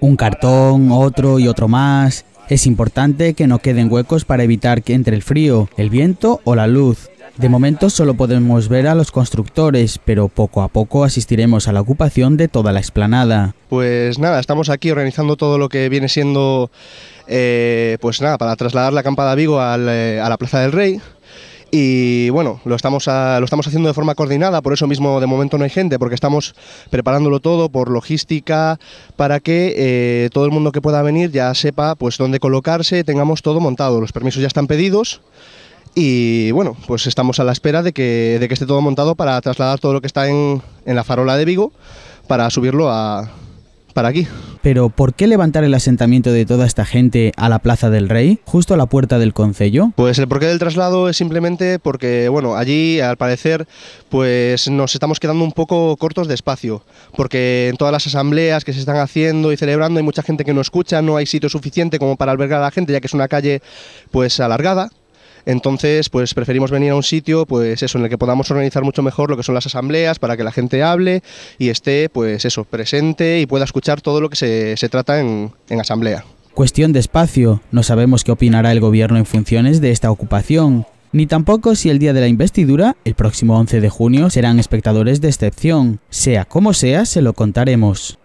Un cartón, otro y otro más. Es importante que no queden huecos para evitar que entre el frío, el viento o la luz. De momento solo podemos ver a los constructores, pero poco a poco asistiremos a la ocupación de toda la explanada. Pues nada, estamos aquí organizando todo lo que viene siendo, eh, pues nada, para trasladar la campada Vigo eh, a la Plaza del Rey y bueno, lo estamos, lo estamos haciendo de forma coordinada, por eso mismo de momento no hay gente, porque estamos preparándolo todo por logística, para que eh, todo el mundo que pueda venir ya sepa pues dónde colocarse, tengamos todo montado. Los permisos ya están pedidos. Y bueno, pues estamos a la espera de que, esté todo montado para trasladar todo lo que está en, en la farola de Vigo para subirlo a, para aquí. Pero ¿por qué levantar el asentamiento de toda esta gente a la Plaza del Rey, justo a la puerta del concello? Pues el porqué del traslado es simplemente porque, bueno, allí al parecer pues nos estamos quedando un poco cortos de espacio, porque en todas las asambleas que se están haciendo y celebrando hay mucha gente que no escucha, no hay sitio suficiente como para albergar a la gente, ya que es una calle pues alargada entonces, pues preferimos venir a un sitio, pues eso, en el que podamos organizar mucho mejor lo que son las asambleas para que la gente hable y esté, pues eso, presente y pueda escuchar todo lo que se, trata en, en asamblea. Cuestión de espacio. No sabemos qué opinará el gobierno en funciones de esta ocupación, ni tampoco si el día de la investidura, el próximo 11 de junio, serán espectadores de excepción. Sea como sea, se lo contaremos.